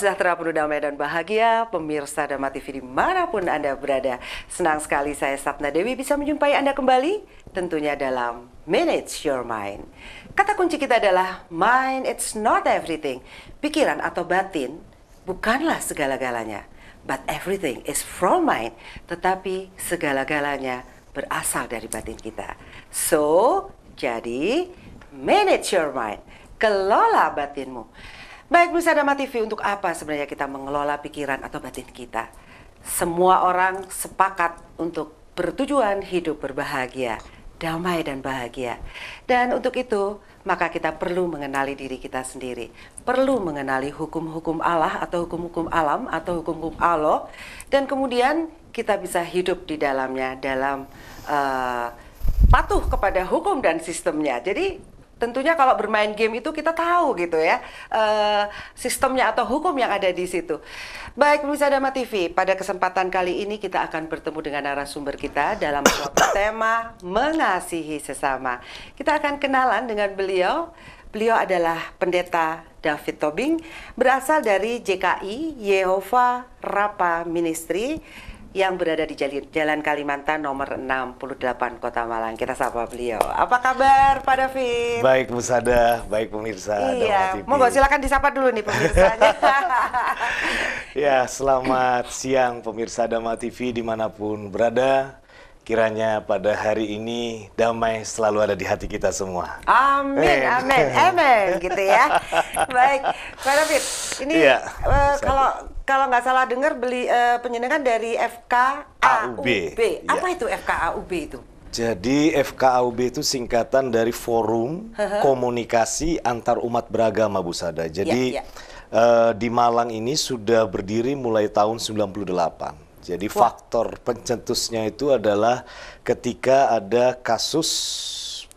sejahtera, penuh damai dan bahagia, pemirsa Dama TV dimanapun Anda berada. Senang sekali saya Sapna Dewi bisa menjumpai Anda kembali, tentunya dalam Manage Your Mind. Kata kunci kita adalah, mind it's not everything. Pikiran atau batin bukanlah segala-galanya, but everything is from mind. Tetapi segala-galanya berasal dari batin kita. So, jadi, manage your mind. Kelola batinmu. Baik pemirsa Dama TV, untuk apa sebenarnya kita mengelola pikiran atau batin kita? Semua orang sepakat untuk bertujuan hidup berbahagia, damai dan bahagia. Dan untuk itu, maka kita perlu mengenali diri kita sendiri. Perlu mengenali hukum-hukum Allah atau hukum-hukum alam atau hukum-hukum Allah. Dan kemudian kita bisa hidup di dalamnya dalam uh, patuh kepada hukum dan sistemnya. Jadi tentunya kalau bermain game itu kita tahu gitu ya eh, sistemnya atau hukum yang ada di situ. Baik pemirsa Dama TV, pada kesempatan kali ini kita akan bertemu dengan narasumber kita dalam suatu tema mengasihi sesama. Kita akan kenalan dengan beliau. Beliau adalah pendeta David Tobing, berasal dari JKI Yehova Rapa Ministry yang berada di Jalan Kalimantan nomor 68 Kota Malang. Kita sapa beliau. Apa kabar Pak David? Baik Bu Sada, baik pemirsa. Iya, mau monggo silakan disapa dulu nih pemirsanya. ya, selamat siang pemirsa Dama TV dimanapun berada. Kiranya pada hari ini damai selalu ada di hati kita semua. Amin, amin, amin, gitu ya. Baik, Pak David, ini ya, uh, kalau kalau nggak salah dengar beli uh, penyenengan dari FKAUB. AUB. Iya. Apa ya. itu FKAUB itu? Jadi FKAUB itu singkatan dari Forum Komunikasi Antar Umat Beragama Bu Sada. Iya, Jadi ya, ya. Uh, di Malang ini sudah berdiri mulai tahun 98. Jadi Wah. faktor pencetusnya itu adalah ketika ada kasus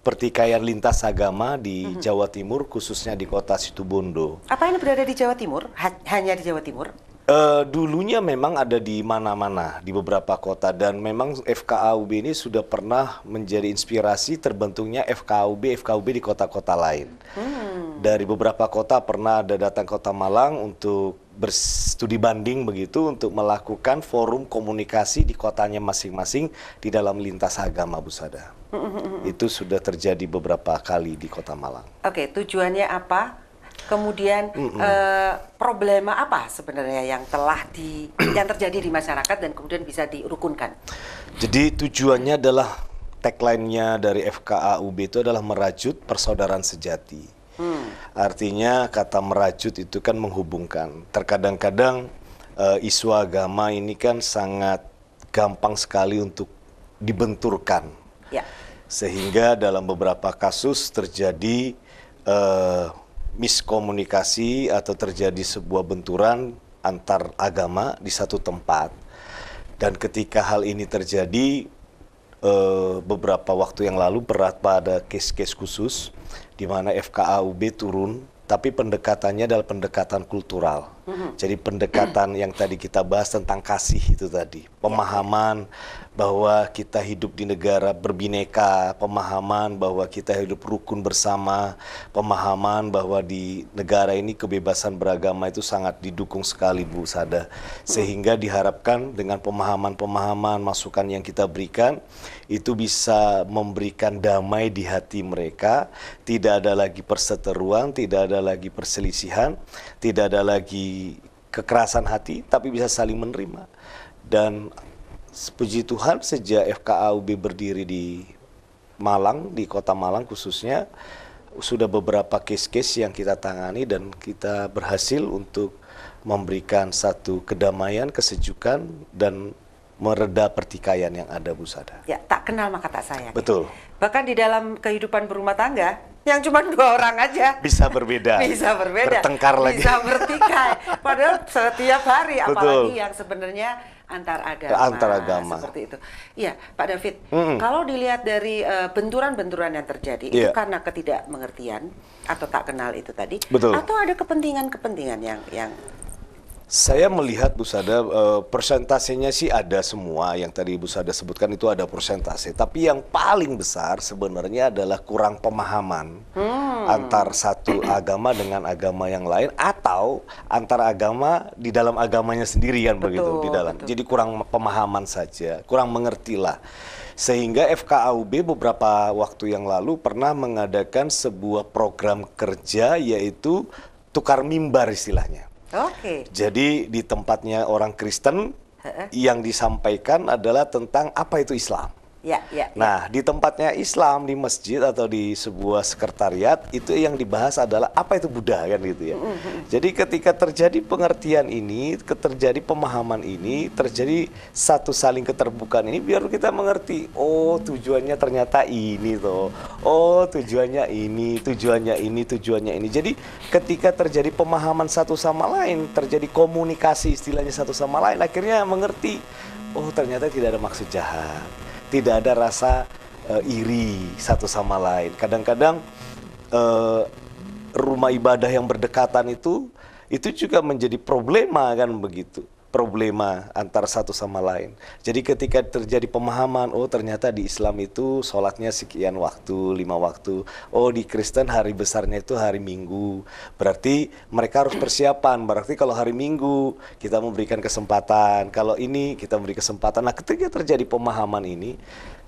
pertikaian lintas agama di mm -hmm. Jawa Timur khususnya di kota Situbondo. Apa ini berada di Jawa Timur? Ha hanya di Jawa Timur? Uh, dulunya memang ada di mana-mana di beberapa kota dan memang FKAUB ini sudah pernah menjadi inspirasi terbentuknya FKUB FKUB di kota-kota lain. Hmm. Dari beberapa kota pernah ada datang kota Malang untuk berstudi banding begitu untuk melakukan forum komunikasi di kotanya masing-masing di dalam lintas agama Bu Sada. Hmm, hmm, hmm, Itu sudah terjadi beberapa kali di kota Malang. Oke, tujuannya apa? kemudian mm hmm eh, problema apa sebenarnya yang telah di yang terjadi di masyarakat dan kemudian bisa dirukunkan? Jadi tujuannya adalah tagline-nya dari FKAUB itu adalah merajut persaudaraan sejati. Hmm. Artinya kata merajut itu kan menghubungkan. Terkadang-kadang eh, isu agama ini kan sangat gampang sekali untuk dibenturkan. Ya. Sehingga dalam beberapa kasus terjadi eh, miskomunikasi atau terjadi sebuah benturan antar agama di satu tempat. Dan ketika hal ini terjadi eh, beberapa waktu yang lalu berat pada kes-kes khusus di mana FKAUB turun tapi pendekatannya adalah pendekatan kultural. Mm-hmm. Jadi pendekatan yang tadi kita bahas tentang kasih itu tadi, pemahaman bahwa kita hidup di negara berbineka, pemahaman bahwa kita hidup rukun bersama, pemahaman bahwa di negara ini kebebasan beragama itu sangat didukung sekali Bu Sada. Mm-hmm. Sehingga diharapkan dengan pemahaman-pemahaman masukan yang kita berikan itu bisa memberikan damai di hati mereka. Tidak ada lagi perseteruan, tidak ada lagi perselisihan, tidak ada lagi kekerasan hati, tapi bisa saling menerima. Dan puji Tuhan sejak FKAUB berdiri di Malang, di kota Malang khususnya, sudah beberapa case-case yang kita tangani dan kita berhasil untuk memberikan satu kedamaian, kesejukan dan mereda pertikaian yang ada Bu Sada. Ya, tak kenal maka tak sayang. Ya. Betul. Bahkan di dalam kehidupan berumah tangga yang cuma dua orang aja bisa berbeda. bisa berbeda. Bertengkar lagi. Bisa bertikai. Padahal setiap hari Betul. apalagi yang sebenarnya antar agama. Antar agama. Seperti itu. Iya, Pak David. Mm. Kalau dilihat dari eh, benturan-benturan uh, yang terjadi yeah. itu iya. karena ketidakmengertian atau tak kenal itu tadi Betul. atau ada kepentingan-kepentingan yang yang saya melihat Bu Sada eh, persentasenya sih ada semua yang tadi Bu Sada sebutkan itu ada persentase, tapi yang paling besar sebenarnya adalah kurang pemahaman hmm. antar satu agama dengan agama yang lain atau antar agama di dalam agamanya sendirian betul, begitu di dalam. Betul. Jadi kurang pemahaman saja, kurang mengertilah sehingga FKAUB beberapa waktu yang lalu pernah mengadakan sebuah program kerja yaitu tukar mimbar istilahnya. Oke. Okay. Jadi di tempatnya orang Kristen uh -uh. yang disampaikan adalah tentang apa itu Islam. Ya, ya, ya, nah, ya. di tempatnya Islam, di masjid atau di sebuah sekretariat itu yang dibahas adalah apa itu Buddha kan gitu ya. Mm-hmm. Jadi ketika terjadi pengertian ini, terjadi pemahaman ini, terjadi satu saling keterbukaan ini biar kita mengerti, oh tujuannya ternyata ini tuh. Oh, tujuannya ini, tujuannya ini, tujuannya ini. Jadi ketika terjadi pemahaman satu sama lain, terjadi komunikasi istilahnya satu sama lain, akhirnya mengerti, oh ternyata tidak ada maksud jahat tidak ada rasa uh, iri satu sama lain. Kadang-kadang uh, rumah ibadah yang berdekatan itu itu juga menjadi problema kan begitu problema antar satu sama lain. Jadi ketika terjadi pemahaman, oh ternyata di Islam itu sholatnya sekian waktu, lima waktu. Oh di Kristen hari besarnya itu hari Minggu. Berarti mereka harus persiapan. Berarti kalau hari Minggu kita memberikan kesempatan. Kalau ini kita beri kesempatan. Nah ketika terjadi pemahaman ini,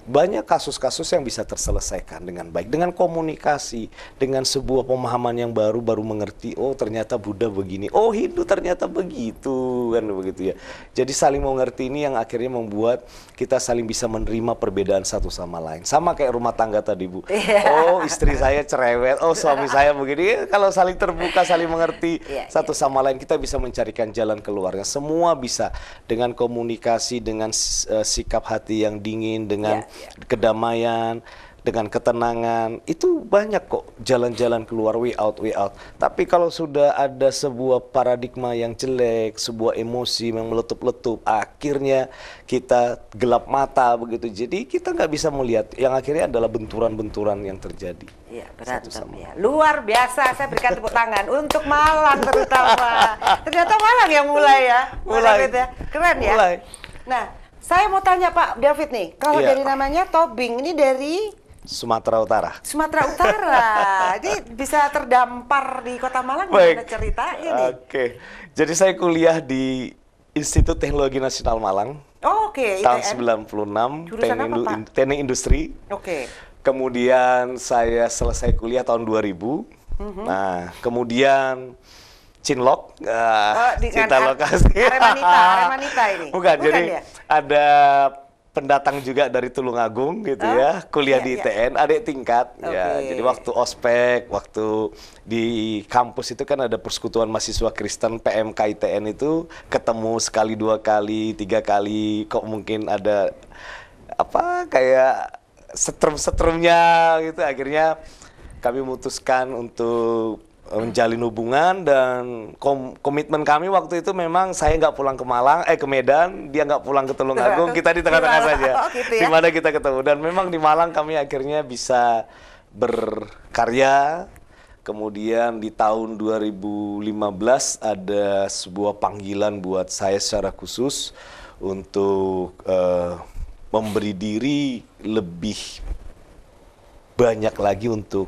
banyak kasus-kasus yang bisa terselesaikan dengan baik dengan komunikasi dengan sebuah pemahaman yang baru baru mengerti oh ternyata Buddha begini oh Hindu ternyata begitu kan begitu ya jadi saling mengerti ini yang akhirnya membuat kita saling bisa menerima perbedaan satu sama lain sama kayak rumah tangga tadi bu iya. oh istri saya cerewet oh suami saya begini ya, kalau saling terbuka saling mengerti iya, iya. satu sama lain kita bisa mencarikan jalan keluarnya semua bisa dengan komunikasi dengan eh, sikap hati yang dingin dengan yeah kedamaian, dengan ketenangan, itu banyak kok jalan-jalan keluar way out way out. Tapi kalau sudah ada sebuah paradigma yang jelek, sebuah emosi yang meletup-letup, akhirnya kita gelap mata begitu. Jadi kita nggak bisa melihat. Yang akhirnya adalah benturan-benturan yang terjadi. Iya, berantem ya. Luar biasa, saya berikan tepuk tangan untuk Malang terutama. Ternyata Malang yang mulai ya. Mulai. mulai. Ya. Keren ya. Mulai. Nah, saya mau tanya Pak David nih, kalau iya. dari namanya Tobing ini dari Sumatera Utara. Sumatera Utara. Jadi bisa terdampar di Kota Malang Baik. gimana cerita ini? Oke. Okay. Jadi saya kuliah di Institut Teknologi Nasional Malang. Oh, Oke. Okay. Tahun ITN. 96 teknik industri. Oke. Okay. Kemudian saya selesai kuliah tahun 2000. Mm -hmm. Nah, kemudian Cinlok uh, eh, oh, cerita lokasi. Aremanita, Aremanita ini. Bukan, Bukan jadi ya? ada pendatang juga dari Tulungagung gitu oh, ya, kuliah iya, di ITN, iya. adik tingkat okay. ya. Jadi waktu ospek, waktu di kampus itu kan ada persekutuan mahasiswa Kristen PMK ITN itu ketemu sekali dua kali, tiga kali, kok mungkin ada apa kayak setrum-setrumnya gitu. Akhirnya kami memutuskan untuk menjalin hubungan dan kom komitmen kami waktu itu memang saya nggak pulang ke Malang eh ke Medan dia nggak pulang ke Tulungagung kita di tengah-tengah saja oh, gitu ya? di mana kita ketemu dan memang di Malang kami akhirnya bisa berkarya kemudian di tahun 2015 ada sebuah panggilan buat saya secara khusus untuk uh, memberi diri lebih banyak lagi untuk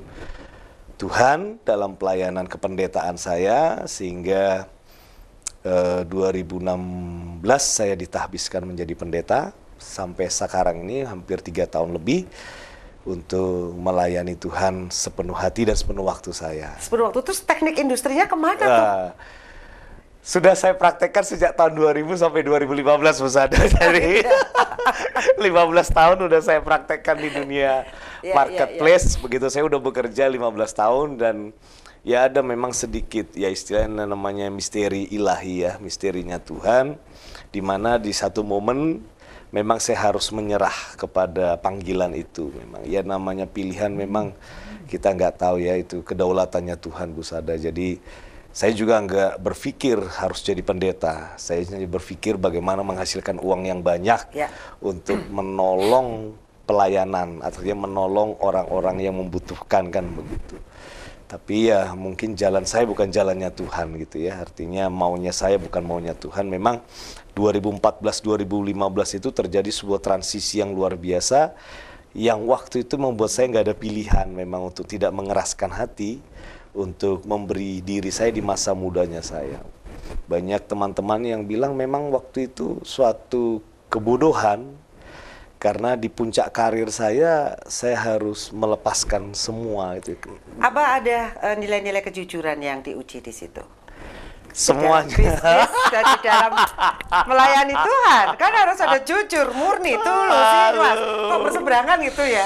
Tuhan dalam pelayanan kependetaan saya sehingga eh, 2016 saya ditahbiskan menjadi pendeta sampai sekarang ini hampir tiga tahun lebih untuk melayani Tuhan sepenuh hati dan sepenuh waktu saya. Sepenuh waktu terus teknik industrinya kemana uh, tuh? sudah saya praktekkan sejak tahun 2000 sampai 2015 Bu Ada. Jadi 15 tahun sudah saya praktekkan di dunia yeah, iya, marketplace. Yeah, yeah. Begitu saya sudah bekerja 15 tahun dan ya ada memang sedikit ya istilahnya namanya misteri ilahi ya, misterinya Tuhan di mana di satu momen memang saya harus menyerah kepada panggilan itu memang ya namanya pilihan memang kita nggak tahu ya itu kedaulatannya Tuhan Bu Sada jadi saya juga nggak berpikir harus jadi pendeta. Saya hanya berpikir bagaimana menghasilkan uang yang banyak ya. untuk menolong pelayanan, artinya menolong orang-orang yang membutuhkan kan begitu. Tapi ya mungkin jalan saya bukan jalannya Tuhan gitu ya. Artinya maunya saya bukan maunya Tuhan. Memang 2014-2015 itu terjadi sebuah transisi yang luar biasa yang waktu itu membuat saya nggak ada pilihan memang untuk tidak mengeraskan hati untuk memberi diri saya di masa mudanya saya. Banyak teman-teman yang bilang memang waktu itu suatu kebodohan karena di puncak karir saya saya harus melepaskan semua itu. Apa ada eh, nilai-nilai kejujuran yang diuji di situ? semuanya bisnis dari di dalam melayani Tuhan kan harus ada jujur murni tulus ikhlas kok berseberangan gitu ya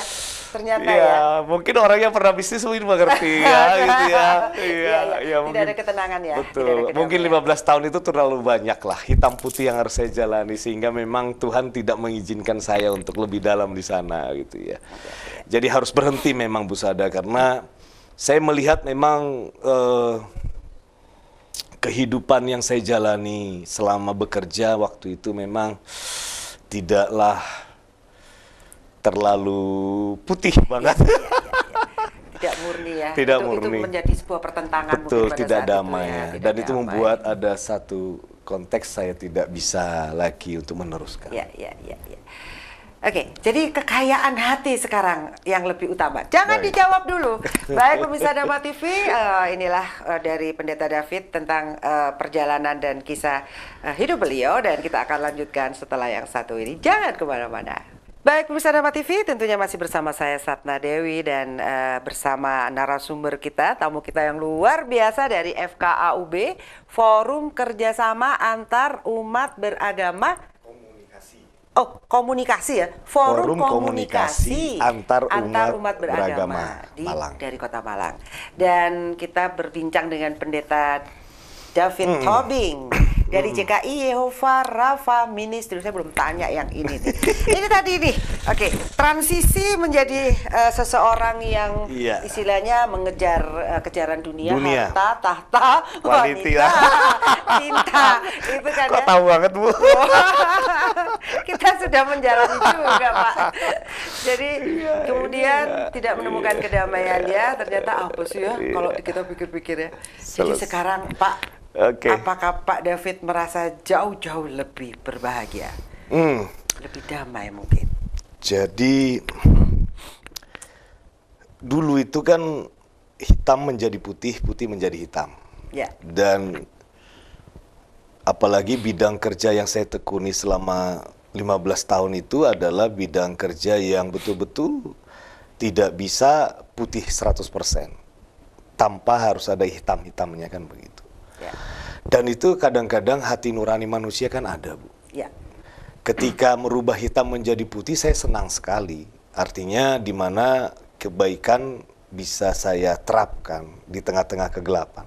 ternyata ya, ya. mungkin orang yang pernah bisnis mungkin mengerti ya gitu ya. Iya, iya, iya, iya. ya, ya, ya, Tidak ada ketenangan ya. Betul. Mungkin 15 tahun itu terlalu banyak lah hitam putih yang harus saya jalani sehingga memang Tuhan tidak mengizinkan saya untuk lebih dalam di sana gitu ya. Jadi harus berhenti memang Bu Sada karena saya melihat memang eh, kehidupan yang saya jalani selama bekerja waktu itu memang tidaklah terlalu putih iya, banget. Ya, ya, ya, tidak murni ya. Tidak itu, murni. Itu menjadi sebuah pertentangan. Betul, tidak damai. Itu, ya. ya. Tidak Dan damai. itu membuat ada satu konteks saya tidak bisa lagi untuk meneruskan. Ya, ya, ya. ya. Oke, jadi kekayaan hati sekarang yang lebih utama. Jangan Baik. dijawab dulu. Baik pemirsa Dapat TV, uh, eh, inilah uh, dari Pendeta David tentang uh, perjalanan dan kisah uh, hidup beliau dan kita akan lanjutkan setelah yang satu ini. Jangan kemana-mana. Baik pemirsa Nama TV, tentunya masih bersama saya Satna Dewi dan uh, bersama narasumber kita, tamu kita yang luar biasa dari FKAUB, Forum Kerjasama Antar Umat Beragama Komunikasi. Oh, komunikasi ya. Forum, Forum komunikasi, komunikasi antar umat, antar umat beragama, beragama di, Malang. dari Kota Malang. Dan kita berbincang dengan pendeta David hmm. Tobing dari JKI Yehova Rafa Ministry saya belum tanya yang ini nih. ini tadi nih oke okay. transisi menjadi uh, seseorang yang iya. istilahnya mengejar uh, kejaran dunia, dunia. harta tahta wanita, wanita cinta itu kan Kok ya? tahu banget bu kita sudah menjalani juga pak jadi iya, kemudian iya, tidak menemukan iya, kedamaian ya ternyata apa sih ya iya. kalau kita pikir-pikir ya jadi sekarang pak Okay. Apakah Pak David merasa jauh-jauh lebih berbahagia? Hmm. Lebih damai mungkin. Jadi dulu itu kan hitam menjadi putih, putih menjadi hitam. Ya. Dan apalagi bidang kerja yang saya tekuni selama 15 tahun itu adalah bidang kerja yang betul-betul tidak bisa putih 100% tanpa harus ada hitam-hitamnya kan begitu. Ya. Dan itu kadang-kadang hati nurani manusia kan ada, Bu. Ya. Ketika merubah hitam menjadi putih, saya senang sekali. Artinya di mana kebaikan bisa saya terapkan di tengah-tengah kegelapan.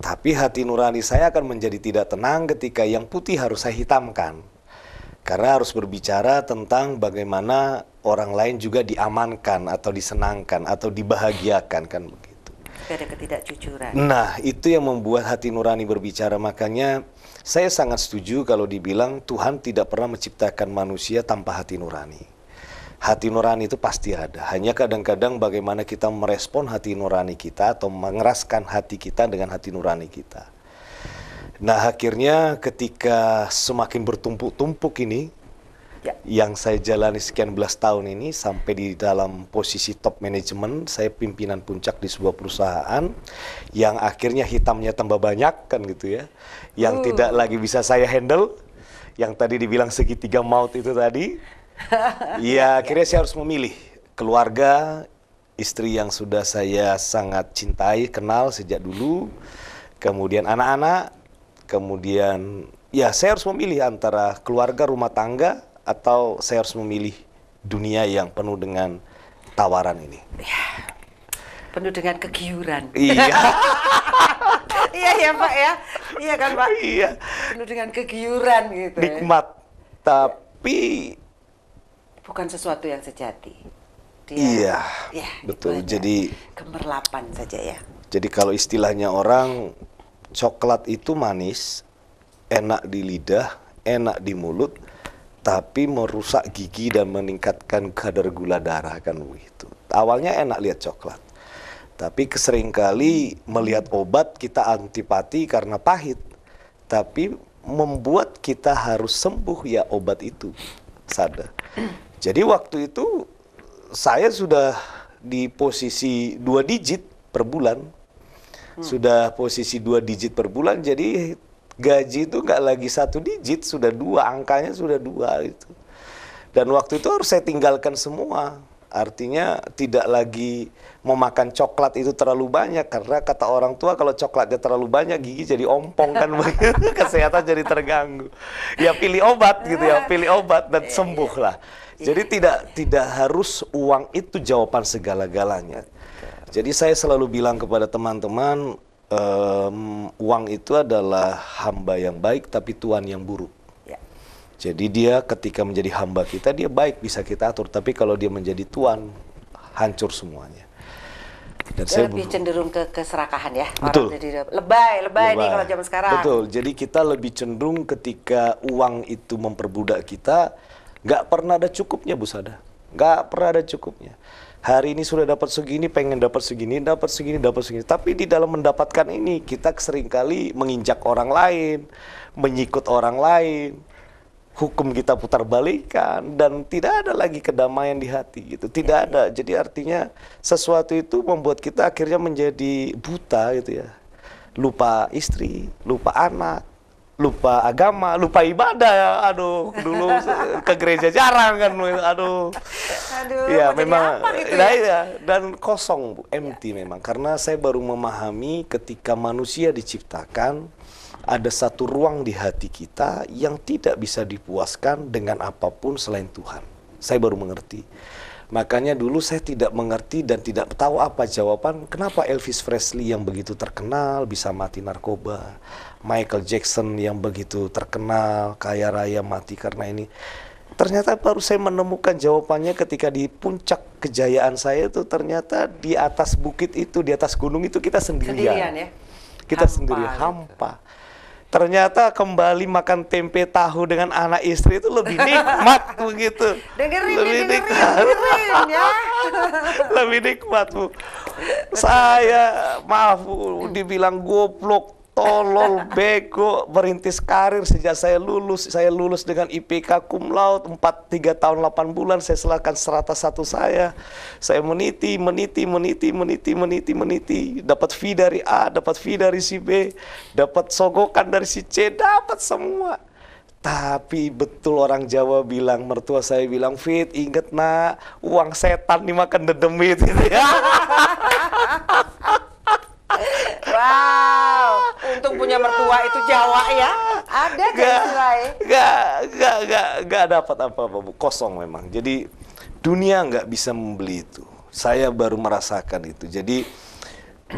Tapi hati nurani saya akan menjadi tidak tenang ketika yang putih harus saya hitamkan. Karena harus berbicara tentang bagaimana orang lain juga diamankan atau disenangkan atau dibahagiakan kan begitu ada ketidakjujuran. Nah, itu yang membuat hati nurani berbicara. Makanya saya sangat setuju kalau dibilang Tuhan tidak pernah menciptakan manusia tanpa hati nurani. Hati nurani itu pasti ada. Hanya kadang-kadang bagaimana kita merespon hati nurani kita atau mengeraskan hati kita dengan hati nurani kita. Nah, akhirnya ketika semakin bertumpuk-tumpuk ini ya. yang saya jalani sekian belas tahun ini sampai di dalam posisi top manajemen saya pimpinan puncak di sebuah perusahaan yang akhirnya hitamnya tambah banyak kan gitu ya yang hmm. tidak lagi bisa saya handle yang tadi dibilang segitiga maut itu tadi iya, ya akhirnya saya harus memilih keluarga istri yang sudah saya sangat cintai kenal sejak dulu kemudian anak-anak kemudian ya saya harus memilih antara keluarga rumah tangga atau saya harus memilih dunia yang penuh dengan tawaran ini? Ya, penuh dengan kegiuran. Iya. iya ya Pak ya. Iya kan Pak? Iya. Penuh dengan kegiuran gitu. Ya. Nikmat. Ya. Tapi bukan sesuatu yang sejati. Dia, iya. Ya, betul. Jadi kemerlapan saja ya. Jadi kalau istilahnya orang coklat itu manis, enak di lidah, enak di mulut, tapi merusak gigi dan meningkatkan kadar gula darah kan itu. Awalnya enak lihat coklat. Tapi keseringkali melihat obat kita antipati karena pahit. Tapi membuat kita harus sembuh ya obat itu. Sadar. Jadi waktu itu saya sudah di posisi dua digit per bulan. Hmm. Sudah posisi dua digit per bulan jadi gaji itu nggak lagi satu digit, sudah dua, angkanya sudah dua itu. Dan waktu itu harus saya tinggalkan semua. Artinya tidak lagi memakan coklat itu terlalu banyak karena kata orang tua kalau coklatnya terlalu banyak gigi jadi ompong kan kesehatan jadi terganggu. Ya pilih obat gitu ya, pilih obat dan iya, sembuh iya. lah. Iya. Jadi tidak tidak harus uang itu jawaban segala-galanya. Jadi saya selalu bilang kepada teman-teman um, uang itu adalah hamba yang baik tapi tuan yang buruk. Ya. Jadi dia ketika menjadi hamba kita dia baik bisa kita atur, tapi kalau dia menjadi tuan hancur semuanya. Dan saya lebih cenderung ke keserakahan ya. Betul. Orang jadi lebay, lebay, lebay nih kalau zaman sekarang. Betul. Jadi kita lebih cenderung ketika uang itu memperbudak kita, nggak pernah ada cukupnya Bu Sada. Nggak pernah ada cukupnya hari ini sudah dapat segini, pengen dapat segini, dapat segini, dapat segini. Tapi di dalam mendapatkan ini kita seringkali menginjak orang lain, menyikut orang lain. Hukum kita putar balikan dan tidak ada lagi kedamaian di hati gitu. Tidak ada. Jadi artinya sesuatu itu membuat kita akhirnya menjadi buta gitu ya. Lupa istri, lupa anak, lupa agama, lupa ibadah ya. Aduh, dulu ke gereja jarang kan. Aduh. Aduh. Iya, gitu nah, ya, memang gitu ya? ya dan kosong Bu, iya. empty ya. memang karena saya baru memahami ketika manusia diciptakan ada satu ruang di hati kita yang tidak bisa dipuaskan dengan apapun selain Tuhan. Saya baru mengerti. Makanya dulu saya tidak mengerti dan tidak tahu apa jawaban kenapa Elvis Presley yang begitu terkenal bisa mati narkoba Michael Jackson yang begitu terkenal, kaya raya mati karena ini. Ternyata baru saya menemukan jawabannya ketika di puncak kejayaan saya itu ternyata di atas bukit itu, di atas gunung itu kita sendirian. sendirian ya? Kita hampa, sendiri gitu. hampa. Ternyata kembali makan tempe tahu dengan anak istri itu lebih nikmat begitu. Dengerin, ya, lebih dengerin, nikmat. dengerin ya. lebih nikmat, Bu. Saya maaf Bu, dibilang goblok tolol, bego, merintis karir sejak saya lulus. Saya lulus dengan IPK cum laude 4 3 tahun 8 bulan saya selakan serata satu saya. Saya meniti, meniti, meniti, meniti, meniti, meniti, dapat fee dari A, dapat fee dari si B, dapat sogokan dari si C, dapat semua. Tapi betul orang Jawa bilang, mertua saya bilang, Fit, inget nak, uang setan dimakan dedemit. Gitu ya. Wow, untung punya mertua itu Jawa ya. Ada kan gak, gak, gak, gak, gak dapat apa-apa bu, kosong memang. Jadi dunia nggak bisa membeli itu. Saya baru merasakan itu. Jadi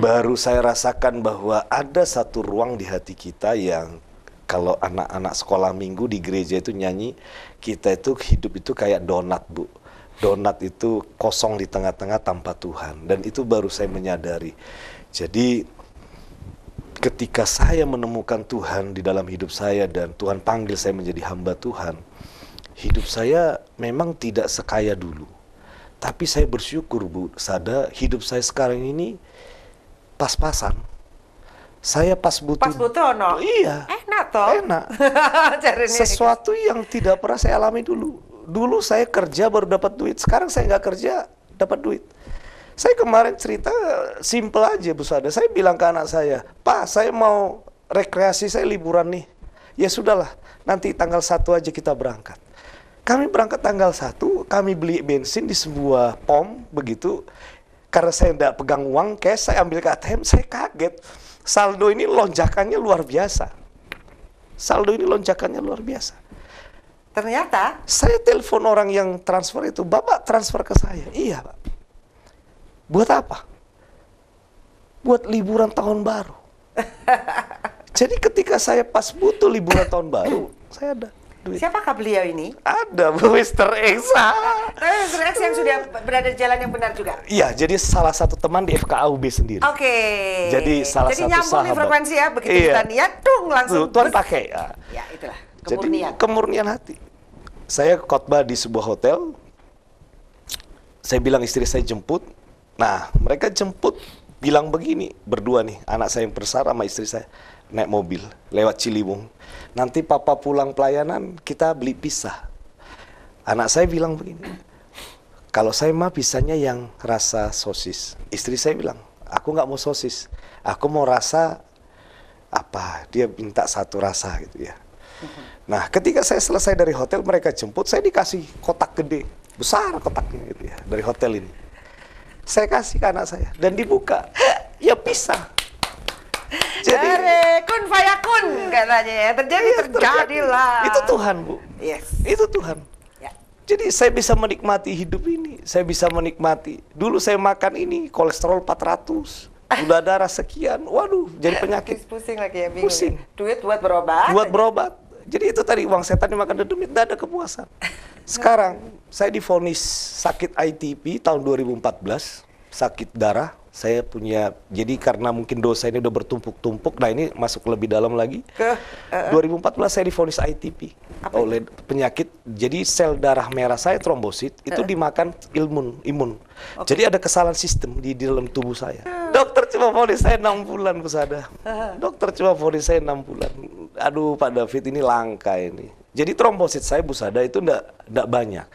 baru saya rasakan bahwa ada satu ruang di hati kita yang kalau anak-anak sekolah minggu di gereja itu nyanyi kita itu hidup itu kayak donat bu donat itu kosong di tengah-tengah tanpa Tuhan dan itu baru saya menyadari jadi ketika saya menemukan Tuhan di dalam hidup saya dan Tuhan panggil saya menjadi hamba Tuhan, hidup saya memang tidak sekaya dulu. Tapi saya bersyukur Bu Sada, hidup saya sekarang ini pas-pasan. Saya pas butuh. Pas butuh no. Iya. Enak toh. Enak. Sesuatu yang tidak pernah saya alami dulu. Dulu saya kerja baru dapat duit, sekarang saya nggak kerja dapat duit saya kemarin cerita simple aja Bu Sada. Saya bilang ke anak saya, Pak saya mau rekreasi, saya liburan nih. Ya sudahlah, nanti tanggal satu aja kita berangkat. Kami berangkat tanggal satu, kami beli bensin di sebuah pom begitu. Karena saya tidak pegang uang cash, saya ambil ke ATM, saya kaget. Saldo ini lonjakannya luar biasa. Saldo ini lonjakannya luar biasa. Ternyata? Saya telepon orang yang transfer itu, Bapak transfer ke saya. Iya Pak Buat apa? Buat liburan tahun baru. Jadi ketika saya pas butuh liburan tahun baru, saya ada duit. Siapakah beliau ini? Ada Mr. X. Tapi Mr. X yang sudah berada di jalan yang benar juga. Iya, jadi salah satu teman di FKUB sendiri. Oke. Okay. Jadi salah jadi satu sahabat. Jadi nyambung frekuensi ya, begitu iya. kita niat, tung langsung. Tuan pakai. Ya. ya, itulah. Kemurnian. Jadi kemurnian hati. Saya khotbah di sebuah hotel. Saya bilang istri saya jemput, Nah, mereka jemput bilang begini, berdua nih, anak saya yang besar sama istri saya naik mobil lewat Ciliwung. Nanti papa pulang pelayanan, kita beli pisah. Anak saya bilang begini, kalau saya mah pisahnya yang rasa sosis. Istri saya bilang, aku nggak mau sosis, aku mau rasa apa? Dia minta satu rasa gitu ya. Nah, ketika saya selesai dari hotel, mereka jemput, saya dikasih kotak gede, besar kotaknya gitu ya, dari hotel ini. Saya kasih ke anak saya dan dibuka. Ya bisa Jadi, Dari kun fayakun katanya ya. Terjadi ya, terjadilah. Itu Tuhan, Bu. Yes. Itu Tuhan. Ya. Jadi saya bisa menikmati hidup ini, saya bisa menikmati. Dulu saya makan ini kolesterol 400, gula darah sekian. Waduh, jadi penyakit. Pusing lagi ya, bingung. Ya. Pusing. Duit buat berobat. Buat berobat jadi itu tadi uang setan makan dedemit, tidak ada kepuasan. Sekarang saya difonis sakit ITP tahun 2014, sakit darah. Saya punya, jadi karena mungkin dosa ini udah bertumpuk-tumpuk, nah ini masuk lebih dalam lagi. Ke, uh, eh, 2014 eh. saya difonis ITP apa oleh penyakit. Jadi sel darah merah saya trombosit itu uh. dimakan ilmun, imun. Okay. Jadi ada kesalahan sistem di, di dalam tubuh saya. Uh. Dokter cuma fonis saya enam bulan, Pusada. Uh. Ah. Dokter cuma fonis saya enam bulan aduh Pak David ini langka ini. Jadi trombosit saya Bu Sada itu ndak ndak banyak.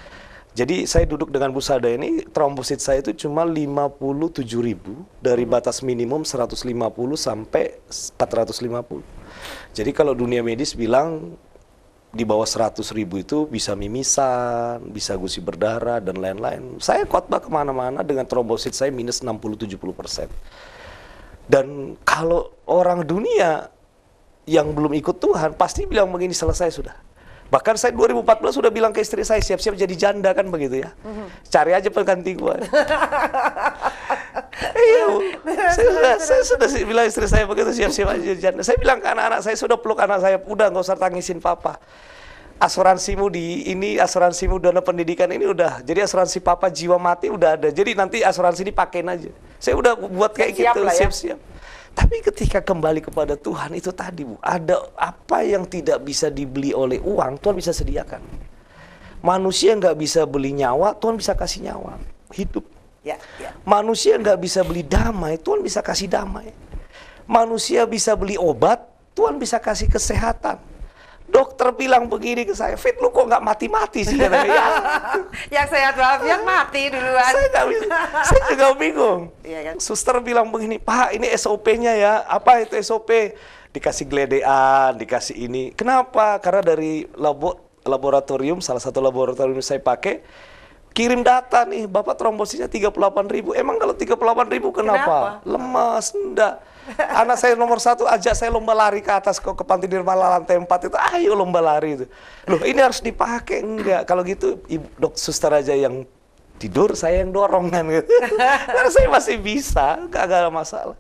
Jadi saya duduk dengan Bu Sada ini, trombosit saya itu cuma 57 ribu dari hmm. batas minimum 150 sampai 450. Jadi kalau dunia medis bilang di bawah 100 ribu itu bisa mimisan, bisa gusi berdarah, dan lain-lain. Saya khotbah kemana-mana dengan trombosit saya minus 60-70 persen. Dan kalau orang dunia yang belum ikut Tuhan pasti bilang begini selesai sudah. Bahkan saya 2014 sudah bilang ke istri saya siap-siap jadi janda kan begitu ya. Mm-hmm. Cari aja pengganti gua. Iya, saya sudah, saya sudah bilang istri saya begitu siap-siap aja jadi janda. Saya bilang ke anak-anak saya sudah peluk anak saya, udah nggak usah tangisin papa. Asuransimu di ini asuransimu dana pendidikan ini udah. Jadi asuransi papa jiwa mati udah ada. Jadi nanti asuransi ini pakein aja. Saya udah buat kayak siap gitu, ya. siap-siap. Ya? Siap -siap. Tapi ketika kembali kepada Tuhan itu tadi Bu, ada apa yang tidak bisa dibeli oleh uang, Tuhan bisa sediakan. Manusia nggak bisa beli nyawa, Tuhan bisa kasih nyawa, hidup. Ya, ya. Manusia nggak bisa beli damai, Tuhan bisa kasih damai. Manusia bisa beli obat, Tuhan bisa kasih kesehatan dokter bilang begini ke saya, Fit lu kok nggak mati-mati sih? Katanya, ya. yang sehat walafiat mati duluan. Saya, gak bisa, saya juga bingung. Iya kan? Suster bilang begini, Pak ini SOP-nya ya, apa itu SOP? Dikasih geledean, dikasih ini. Kenapa? Karena dari labo, laboratorium, salah satu laboratorium saya pakai, kirim data nih, Bapak trombosisnya 38 ribu. Emang kalau 38 ribu kenapa? kenapa? Lemas, enggak Anak saya nomor satu ajak saya lomba lari ke atas kok ke Panti Nirmala lantai empat itu. Ayo lomba lari itu. Loh ini harus dipakai enggak? Kalau gitu ibu dok suster aja yang tidur saya yang dorong kan gitu. Karena saya masih bisa, gak ada masalah.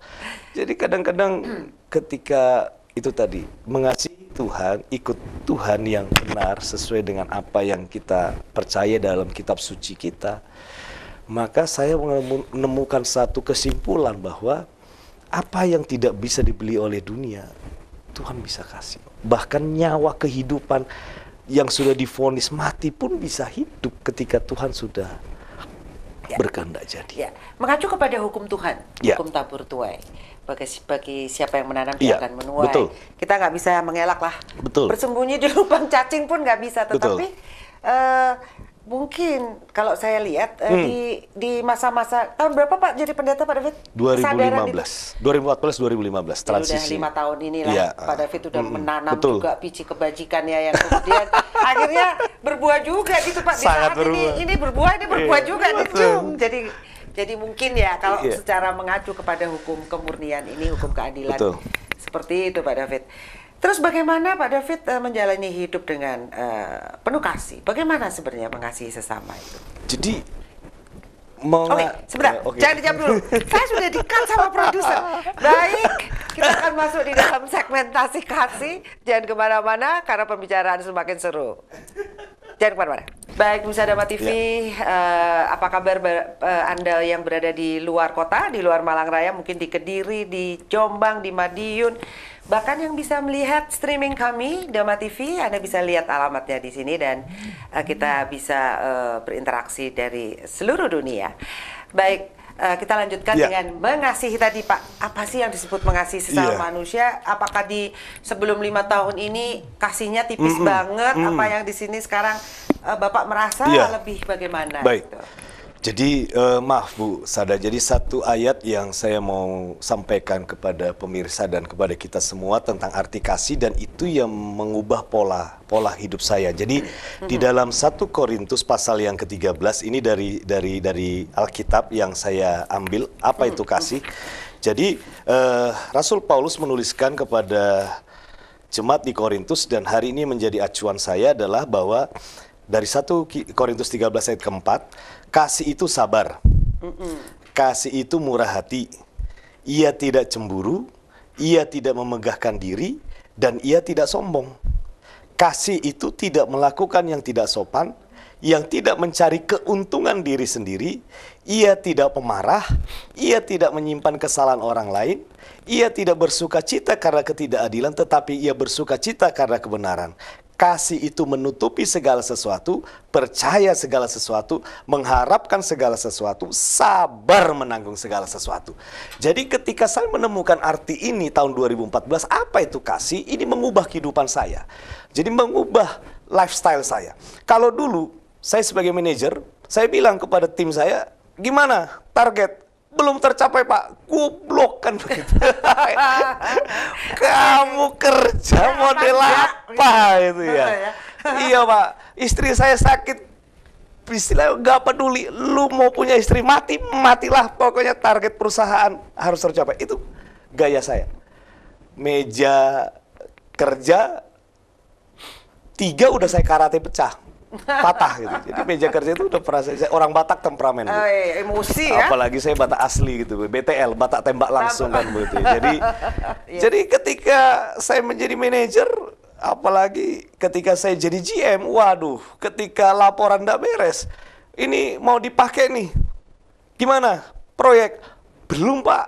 Jadi kadang-kadang ketika itu tadi mengasihi Tuhan, ikut Tuhan yang benar sesuai dengan apa yang kita percaya dalam kitab suci kita, maka saya menemukan satu kesimpulan bahwa apa yang tidak bisa dibeli oleh dunia, Tuhan bisa kasih. Bahkan nyawa kehidupan yang sudah difonis mati pun bisa hidup ketika Tuhan sudah ya. berkehendak jadi. Ya. Mengacu kepada hukum Tuhan, ya. hukum tabur tuai. Bagi, bagi siapa yang menanam dia ya. akan menuai. Betul. Kita nggak bisa mengelak lah. Betul. Bersembunyi di lubang cacing pun nggak bisa. Tetapi eh, Mungkin kalau saya lihat eh, hmm. di di masa-masa tahun berapa Pak jadi pendeta Pak David? 2015. 2014 2015 transisi. Jadi udah lima tahun inilah ya. Pak ah, David sudah hmm. menanam Betul. juga biji kebajikan ya yang kemudian akhirnya berbuah juga gitu Pak. Di Ini, ini berbuah ini berbuah yeah. Iya. juga nih Jadi jadi mungkin ya kalau yeah. secara mengacu kepada hukum kemurnian ini hukum keadilan. Betul. Seperti itu Pak David. Terus bagaimana Pak David eh, menjalani hidup dengan uh, penuh kasih? Bagaimana sebenarnya mengasihi sesama itu? Jadi Meng Oke, okay, sebentar. Uh, eh, okay. Jangan dijawab dulu. Saya sudah dikat sama produser. Baik, kita akan masuk di dalam segmentasi kasih. Jangan kemana-mana karena pembicaraan semakin seru. Jangan kemana-mana. Baik, Musa Dama TV, ya. uh, apa kabar uh, Anda yang berada di luar kota, di luar Malang Raya, mungkin di Kediri, di Jombang, di Madiun, Bahkan yang bisa melihat streaming kami Dama TV, Anda bisa lihat alamatnya di sini dan uh, kita bisa uh, berinteraksi dari seluruh dunia. Baik, uh, kita lanjutkan yeah. dengan mengasihi tadi Pak. Apa sih yang disebut mengasihi sesama yeah. manusia? Apakah di sebelum lima tahun ini kasihnya tipis mm -mm. banget? -mm. Apa yang di sini sekarang uh, Bapak merasa yeah. lebih bagaimana? Baik. Gitu? Jadi uh, maaf Bu Sada, jadi satu ayat yang saya mau sampaikan kepada pemirsa dan kepada kita semua tentang arti kasih dan itu yang mengubah pola pola hidup saya. Jadi di dalam satu Korintus pasal yang ke-13 ini dari dari dari Alkitab yang saya ambil apa itu kasih. Jadi uh, Rasul Paulus menuliskan kepada jemaat di Korintus dan hari ini menjadi acuan saya adalah bahwa dari satu Korintus 13 ayat keempat Kasih itu sabar. Kasih itu murah hati. Ia tidak cemburu, ia tidak memegahkan diri, dan ia tidak sombong. Kasih itu tidak melakukan yang tidak sopan, yang tidak mencari keuntungan diri sendiri, ia tidak pemarah, ia tidak menyimpan kesalahan orang lain, ia tidak bersuka cita karena ketidakadilan, tetapi ia bersuka cita karena kebenaran. Kasih itu menutupi segala sesuatu, percaya segala sesuatu, mengharapkan segala sesuatu, sabar menanggung segala sesuatu. Jadi ketika saya menemukan arti ini tahun 2014, apa itu kasih? Ini mengubah kehidupan saya. Jadi mengubah lifestyle saya. Kalau dulu saya sebagai manajer, saya bilang kepada tim saya, gimana target belum tercapai pak goblok kan begitu kamu kerja iya, model apa itu ya iya, iya. iya pak istri saya sakit istilahnya gak peduli lu mau punya istri mati matilah pokoknya target perusahaan harus tercapai itu gaya saya meja kerja tiga udah saya karate pecah patah gitu. Jadi meja kerja itu udah pernah saya, orang Batak temperamen. Bu. Oh, iya, iya, emosi ya. Apalagi saya Batak asli gitu, BTL, Batak tembak langsung kan begitu. Jadi yeah. jadi ketika saya menjadi manajer apalagi ketika saya jadi GM, waduh, ketika laporan tidak beres, ini mau dipakai nih. Gimana? Proyek belum, Pak.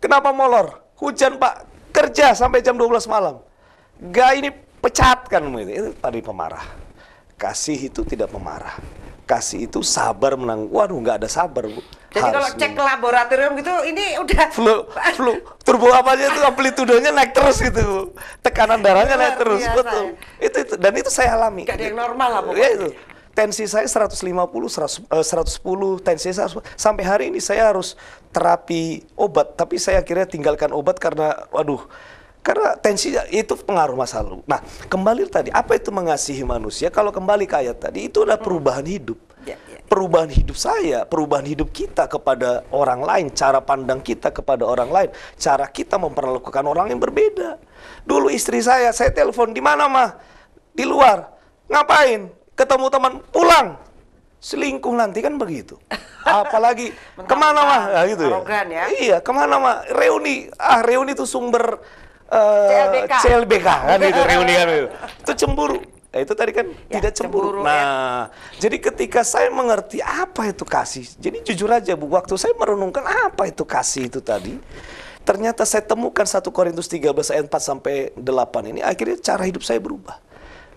Kenapa molor? Hujan, Pak. Kerja sampai jam 12 malam. Gak ini pecat kan itu tadi pemarah. Kasih itu tidak memarah. Kasih itu sabar menang. Waduh, nggak ada sabar, Bu. Jadi kalau cek laboratorium gitu, ini udah flu, flu, turbo apa aja itu amplitudonya naik terus gitu, bu. tekanan darahnya naik terus, biasa. betul. Ya. Itu, itu dan itu saya alami. Gak ada yang normal lah pokoknya. Ya, itu. Tensi saya 150, 100, 110, tensi saya 110. sampai hari ini saya harus terapi obat, tapi saya akhirnya tinggalkan obat karena, waduh, karena tensi itu pengaruh masa lalu. Nah, kembali tadi, apa itu mengasihi manusia? Kalau kembali ke ayat tadi, itu adalah perubahan hidup. Ya, ya, ya. Perubahan hidup saya, perubahan hidup kita kepada orang lain, cara pandang kita kepada orang lain, cara kita memperlakukan orang yang berbeda. Dulu istri saya, saya telepon di mana mah? Di luar. Ngapain? Ketemu teman, pulang selingkuh nanti kan begitu. Apalagi kemana mah nah, gitu ya. Iya kemana mah reuni ah reuni itu sumber CLBK. kan itu reuni kan itu. Itu cemburu. Nah, itu tadi kan ya, tidak cemburu. cemburu. Ya. Nah, ya. jadi ketika saya mengerti apa itu kasih, jadi jujur aja bu, waktu saya merenungkan apa itu kasih itu tadi, ternyata saya temukan satu Korintus 13 ayat 4 sampai 8 ini, akhirnya cara hidup saya berubah.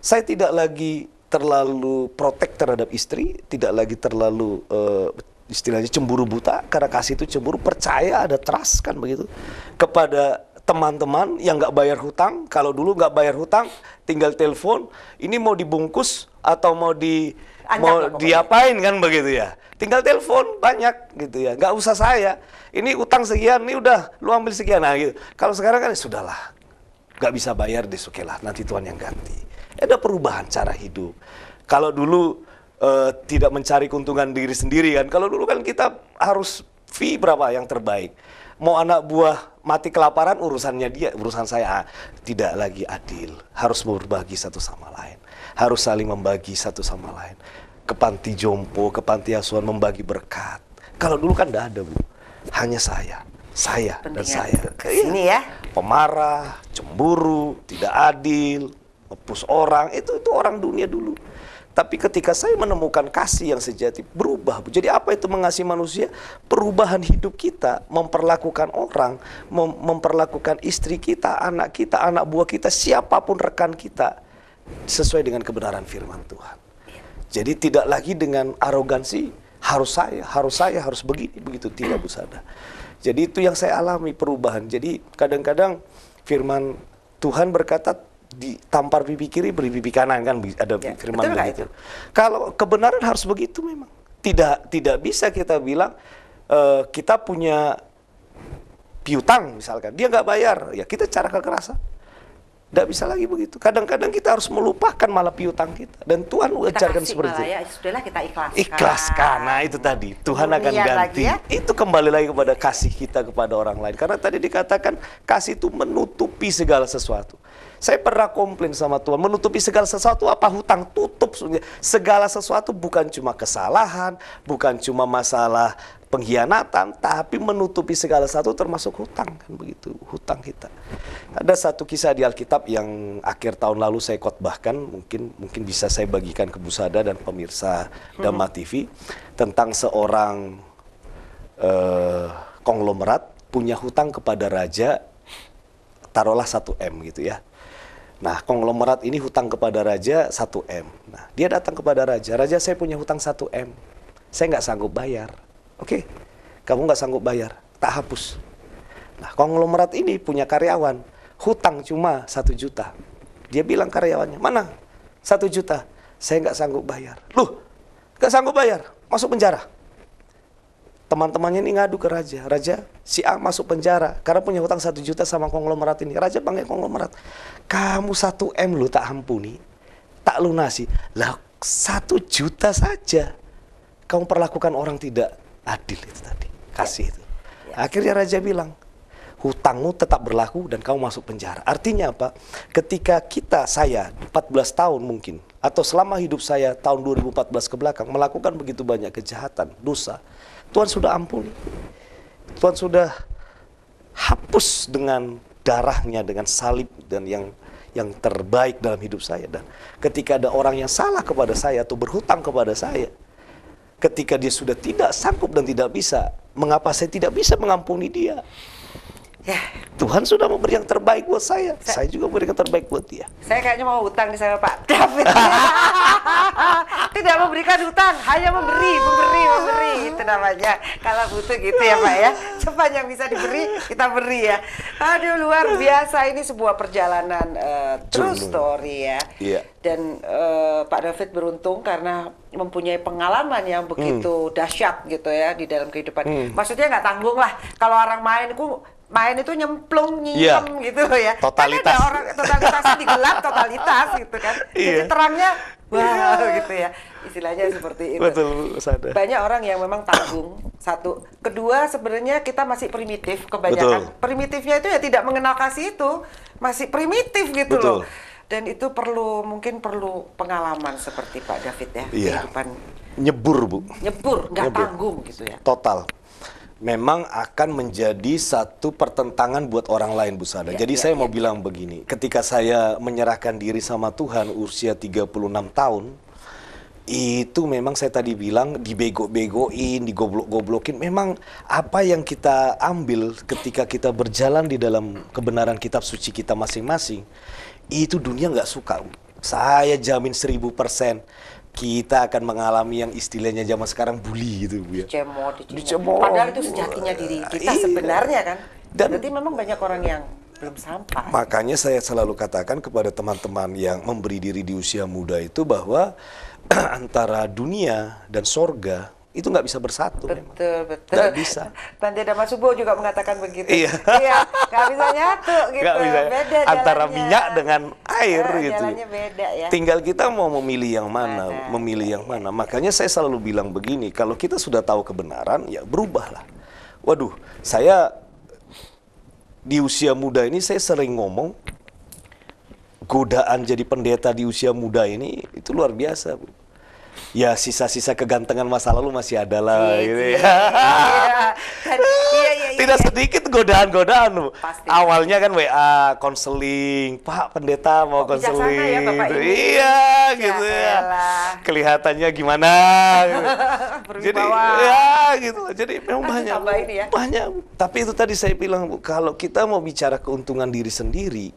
Saya tidak lagi terlalu protek terhadap istri, tidak lagi terlalu uh, istilahnya cemburu buta karena kasih itu cemburu percaya ada trust kan begitu kepada teman-teman yang nggak bayar hutang, kalau dulu nggak bayar hutang, tinggal telepon, ini mau dibungkus atau mau di mau diapain kan begitu ya? Tinggal telepon banyak gitu ya, nggak usah saya. Ini utang sekian, ini udah lu ambil sekian nah gitu. Kalau sekarang kan ya sudahlah, nggak bisa bayar deh, lah nanti Tuhan yang ganti. Ada perubahan cara hidup. Kalau dulu eh, tidak mencari keuntungan diri sendiri kan, kalau dulu kan kita harus fee berapa yang terbaik mau anak buah mati kelaparan urusannya dia, urusan saya ah, tidak lagi adil. Harus berbagi satu sama lain. Harus saling membagi satu sama lain. Ke panti jompo, ke panti asuhan membagi berkat. Kalau dulu kan tidak ada, Bu. Hanya saya saya dan saya. Ini ya. Iya. Pemarah, cemburu, tidak adil, mepus orang, itu itu orang dunia dulu. Tapi ketika saya menemukan kasih yang sejati, berubah. Jadi apa itu mengasihi manusia? Perubahan hidup kita, memperlakukan orang, mem memperlakukan istri kita, anak kita, anak buah kita, siapapun rekan kita, sesuai dengan kebenaran firman Tuhan. Jadi tidak lagi dengan arogansi, harus saya, harus saya, harus begini, begitu. Tidak, Bu Jadi itu yang saya alami perubahan. Jadi kadang-kadang firman Tuhan berkata, ditampar pipi kiri beri pipi kanan kan ada ya, firman begitu. Kalau kebenaran harus begitu memang. Tidak tidak bisa kita bilang uh, kita punya piutang misalkan dia nggak bayar ya kita cara kekerasan. Tidak bisa lagi begitu. Kadang-kadang kita harus melupakan malah piutang kita. Dan Tuhan kita ajarkan seperti itu. Ya, sudahlah kita ikhlaskan. Ikhlaskan. Nah, itu tadi. Tuhan Dunia akan ya. ganti. ya? Itu kembali lagi kepada kasih kita kepada orang lain. Karena tadi dikatakan kasih itu menutupi segala sesuatu. Saya pernah komplain sama Tuhan, menutupi segala sesuatu apa hutang tutup segala sesuatu bukan cuma kesalahan, bukan cuma masalah pengkhianatan, tapi menutupi segala sesuatu termasuk hutang kan begitu, hutang kita. Ada satu kisah di Alkitab yang akhir tahun lalu saya khotbahkan, mungkin mungkin bisa saya bagikan ke Busada dan pemirsa Dama hmm. TV tentang seorang eh, konglomerat punya hutang kepada raja taruhlah 1 M gitu ya. Nah, konglomerat ini hutang kepada raja 1M. Nah, dia datang kepada raja, raja saya punya hutang 1M. Saya nggak sanggup bayar. Oke, okay. kamu nggak sanggup bayar, tak hapus. Nah, konglomerat ini punya karyawan, hutang cuma 1 juta. Dia bilang karyawannya, mana 1 juta? Saya nggak sanggup bayar. Loh, nggak sanggup bayar, masuk penjara teman-temannya ini ngadu ke raja. Raja, si A masuk penjara karena punya hutang satu juta sama konglomerat ini. Raja panggil konglomerat. Kamu satu M lu tak ampuni, tak lunasi. Lah satu juta saja kamu perlakukan orang tidak adil itu tadi. Kasih itu. Ya. Ya. Akhirnya raja bilang, hutangmu tetap berlaku dan kamu masuk penjara. Artinya apa? Ketika kita, saya 14 tahun mungkin, atau selama hidup saya tahun 2014 ke belakang melakukan begitu banyak kejahatan, dosa, Tuhan sudah ampuni. Tuhan sudah hapus dengan darahnya, dengan salib dan yang yang terbaik dalam hidup saya dan ketika ada orang yang salah kepada saya atau berhutang kepada saya ketika dia sudah tidak sanggup dan tidak bisa mengapa saya tidak bisa mengampuni dia Ya. Tuhan sudah memberi yang terbaik buat saya. Saya, saya juga memberikan yang terbaik buat dia. Saya kayaknya mau utang di sana Pak David. Tidak memberikan utang, hanya memberi, memberi, memberi. Itu namanya. Kalau butuh gitu ya Pak ya. Cepat yang bisa diberi, kita beri ya. Aduh luar biasa ini sebuah perjalanan uh, true story ya. Iya. Dan uh, Pak David beruntung karena mempunyai pengalaman yang begitu hmm. dahsyat gitu ya di dalam kehidupan. Hmm. Maksudnya nggak tanggung lah. Kalau orang main, ku main itu nyemplung nyinyem yeah. gitu ya totalitas kan ada orang totalitas gelap totalitas gitu kan yeah. jadi terangnya iya. wow yeah. gitu ya istilahnya seperti itu Betul, banyak orang yang memang tanggung satu kedua sebenarnya kita masih primitif kebanyakan Betul. primitifnya itu ya tidak mengenal kasih itu masih primitif gitu Betul. loh dan itu perlu mungkin perlu pengalaman seperti Pak David ya yeah. kehidupan nyebur bu nyebur nggak tanggung gitu ya total memang akan menjadi satu pertentangan buat orang lain Bu Sada. Ya, Jadi ya, saya ya. mau bilang begini, ketika saya menyerahkan diri sama Tuhan usia 36 tahun, itu memang saya tadi bilang dibego-begoin, digoblok-goblokin. Memang apa yang kita ambil ketika kita berjalan di dalam kebenaran kitab suci kita masing-masing, itu dunia nggak suka. Saya jamin seribu persen kita akan mengalami yang istilahnya zaman sekarang bully gitu bu ya. Dicemooh, dicemo. Padahal itu sejatinya diri iya. kita iya. sebenarnya kan. Dan berarti memang banyak orang yang belum sampai. Makanya saya selalu katakan kepada teman-teman yang memberi diri di usia muda itu bahwa antara dunia dan sorga itu nggak bisa bersatu betul, memang. Betul, Nggak bisa. Tante Damar Subuh juga mengatakan begitu. Iya. iya nggak bisa nyatu gitu. Gak bisa. Beda Antara jalannya. minyak dengan air nah, gitu. Jalannya beda ya. Tinggal kita mau memilih yang mana, mana? memilih yang iya, mana. Iya. Makanya saya selalu bilang begini, kalau kita sudah tahu kebenaran, ya berubahlah. Waduh, saya di usia muda ini saya sering ngomong godaan jadi pendeta di usia muda ini itu luar biasa, Bu ya sisa-sisa kegantengan masa lalu masih ada lah iya, gitu iya, ya. Iya, Tidak sedikit godaan-godaan. Awalnya kan WA konseling, Pak Pendeta mau oh, konseling. Ya, Bapak gitu. Iya gitu ya. Elah. Kelihatannya gimana? Gitu. Jadi ya gitu. Jadi memang banyak. ya. Banyak. Tapi itu tadi saya bilang Bu, kalau kita mau bicara keuntungan diri sendiri,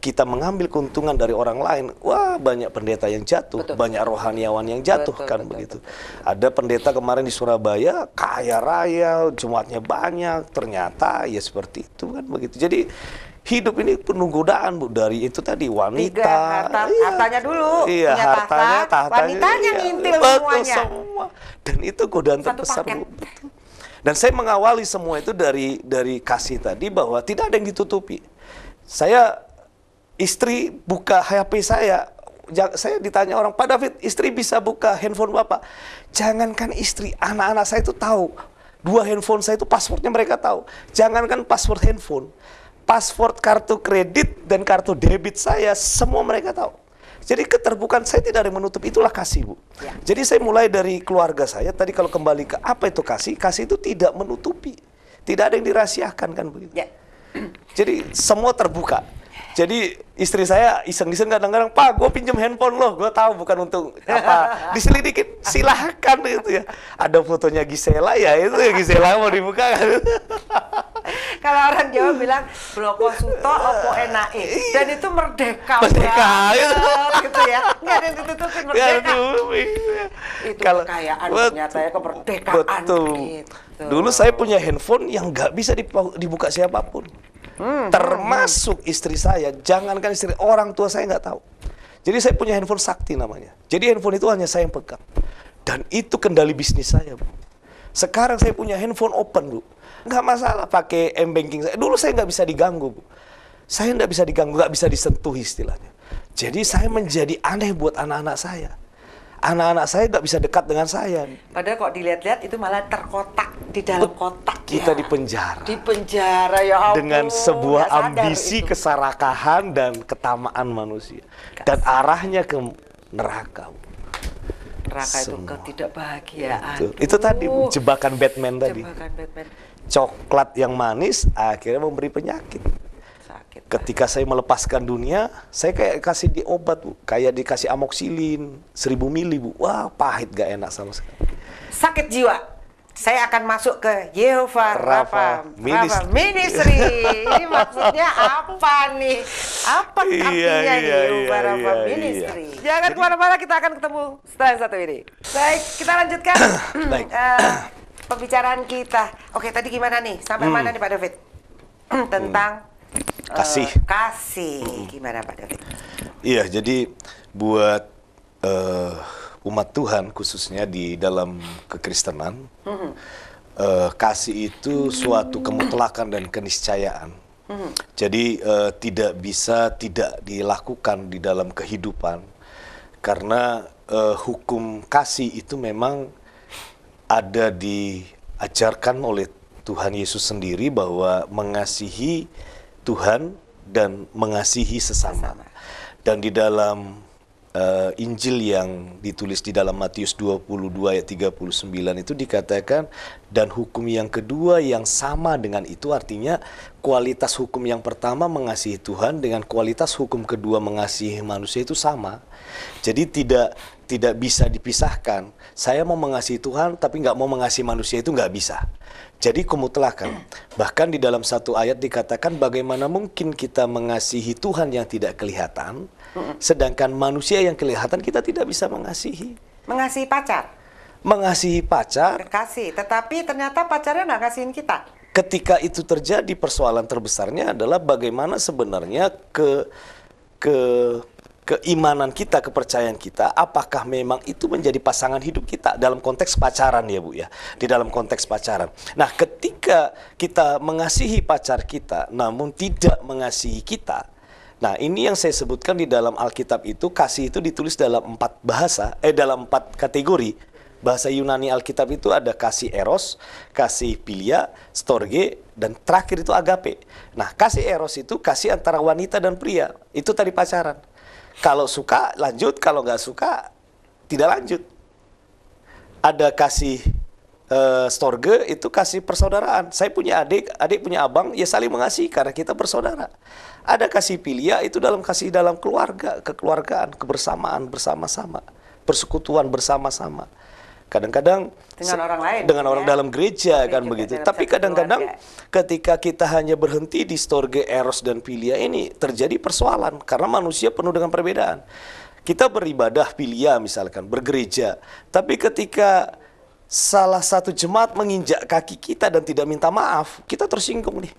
kita mengambil keuntungan dari orang lain, wah banyak pendeta yang jatuh, betul. banyak rohaniawan yang jatuh betul, kan betul, begitu. Betul. Ada pendeta kemarin di Surabaya kaya raya, jumatnya banyak, ternyata ya seperti itu kan begitu. Jadi hidup ini penuh godaan bu dari itu tadi wanita Tiga, harta, iya, hartanya dulu iya punya hartanya tahta, tahtanya wanitanya iya, ngintil betul, semuanya semua. dan itu godaan Satu terbesar paket. bu betul. dan saya mengawali semua itu dari dari kasih tadi bahwa tidak ada yang ditutupi saya istri buka HP saya, saya ditanya orang, Pak David, istri bisa buka handphone Bapak? Jangankan istri, anak-anak saya itu tahu. Dua handphone saya itu passwordnya mereka tahu. Jangankan password handphone, password kartu kredit dan kartu debit saya, semua mereka tahu. Jadi keterbukaan saya tidak ada yang menutup, itulah kasih Bu. Ya. Jadi saya mulai dari keluarga saya, tadi kalau kembali ke apa itu kasih, kasih itu tidak menutupi. Tidak ada yang dirahasiakan kan begitu. Ya. Jadi semua terbuka. Jadi istri saya iseng-iseng kadang-kadang, Pak, gue pinjem handphone loh gue tahu bukan untuk apa. Diselidikin, silahkan gitu ya. Ada fotonya Gisela ya itu ya Gisela mau dibuka kan. Kalau orang Jawa bilang bloko suto opo enae iya. dan itu merdeka. Merdeka gitu ya. nggak ada yang ditutupin merdeka. Gitu ya. itu kekayaan ternyata ya kemerdekaan. Betul. Gitu. Dulu saya punya handphone yang nggak bisa dibuka siapapun. Hmm. Termasuk istri saya, jangankan istri orang tua saya nggak tahu. Jadi saya punya handphone sakti namanya. Jadi handphone itu hanya saya yang pegang. Dan itu kendali bisnis saya, Bu. Sekarang saya punya handphone open, Bu. Nggak masalah pakai M-Banking saya. Dulu saya nggak bisa diganggu, Bu. Saya nggak bisa diganggu, nggak bisa disentuh istilahnya. Jadi saya menjadi aneh buat anak-anak saya anak-anak saya nggak bisa dekat dengan saya. Padahal kok dilihat-lihat itu malah terkotak di dalam kotak. Kita ya. di penjara. Di penjara ya ampun. Dengan sebuah ambisi itu. keserakahan dan ketamaan manusia Gak dan sadar. arahnya ke neraka. Neraka Semua. itu ketidakbahagiaan. Itu, itu tadi uh, jebakan Batman tadi. Jebakan Batman. Coklat yang manis akhirnya memberi penyakit. Gitu. Ketika saya melepaskan dunia, saya kayak kasih di obat, Bu. Kayak dikasih amoksilin, seribu mili, Bu. Wah, pahit gak enak sama sekali. Sakit jiwa saya akan masuk ke Yehova Rafa, Rafa Ministry. Ini maksudnya apa nih? Apa iya, artinya iya, Yehova iya, Rafa iya, iya. Ministry? Iya. Jangan kemana-mana, kita akan ketemu setelah satu ini. Baik, kita lanjutkan Baik. uh, pembicaraan kita. Oke, tadi gimana nih? Sampai hmm. mana nih Pak David? Tentang hmm kasih uh, kasih gimana Pak David? Iya jadi buat uh, umat Tuhan khususnya di dalam kekristenan uh, kasih itu suatu kemutlakan dan keniscayaan. Jadi uh, tidak bisa tidak dilakukan di dalam kehidupan karena uh, hukum kasih itu memang ada diajarkan oleh Tuhan Yesus sendiri bahwa mengasihi Tuhan dan mengasihi sesama. Dan di dalam uh, Injil yang ditulis di dalam Matius 22 ayat 39 itu dikatakan dan hukum yang kedua yang sama dengan itu artinya kualitas hukum yang pertama mengasihi Tuhan dengan kualitas hukum kedua mengasihi manusia itu sama. Jadi tidak tidak bisa dipisahkan. Saya mau mengasihi Tuhan tapi nggak mau mengasihi manusia itu nggak bisa. Jadi kemutlakan. Bahkan di dalam satu ayat dikatakan bagaimana mungkin kita mengasihi Tuhan yang tidak kelihatan, sedangkan manusia yang kelihatan kita tidak bisa mengasihi. Mengasihi pacar. Mengasihi pacar. Kasih, tetapi ternyata pacarnya nggak kasihin kita. Ketika itu terjadi persoalan terbesarnya adalah bagaimana sebenarnya ke ke keimanan kita, kepercayaan kita, apakah memang itu menjadi pasangan hidup kita dalam konteks pacaran ya Bu ya, di dalam konteks pacaran. Nah ketika kita mengasihi pacar kita namun tidak mengasihi kita, nah ini yang saya sebutkan di dalam Alkitab itu, kasih itu ditulis dalam empat bahasa, eh dalam empat kategori. Bahasa Yunani Alkitab itu ada kasih eros, kasih pilia, storge, dan terakhir itu agape. Nah, kasih eros itu kasih antara wanita dan pria. Itu tadi pacaran. Kalau suka lanjut, kalau nggak suka tidak lanjut. Ada kasih uh, storge itu kasih persaudaraan. Saya punya adik, adik punya abang, ya saling mengasihi karena kita bersaudara. Ada kasih pilia itu dalam kasih dalam keluarga, kekeluargaan, kebersamaan bersama-sama, persekutuan bersama-sama kadang-kadang dengan orang lain dengan ya? orang dalam gereja Tapi kan begitu. Tapi kadang-kadang ketika kita hanya berhenti di storge eros dan pilia ini terjadi persoalan karena manusia penuh dengan perbedaan. Kita beribadah pilia misalkan bergereja, tapi ketika salah satu jemaat menginjak kaki kita dan tidak minta maaf, kita tersinggung nih.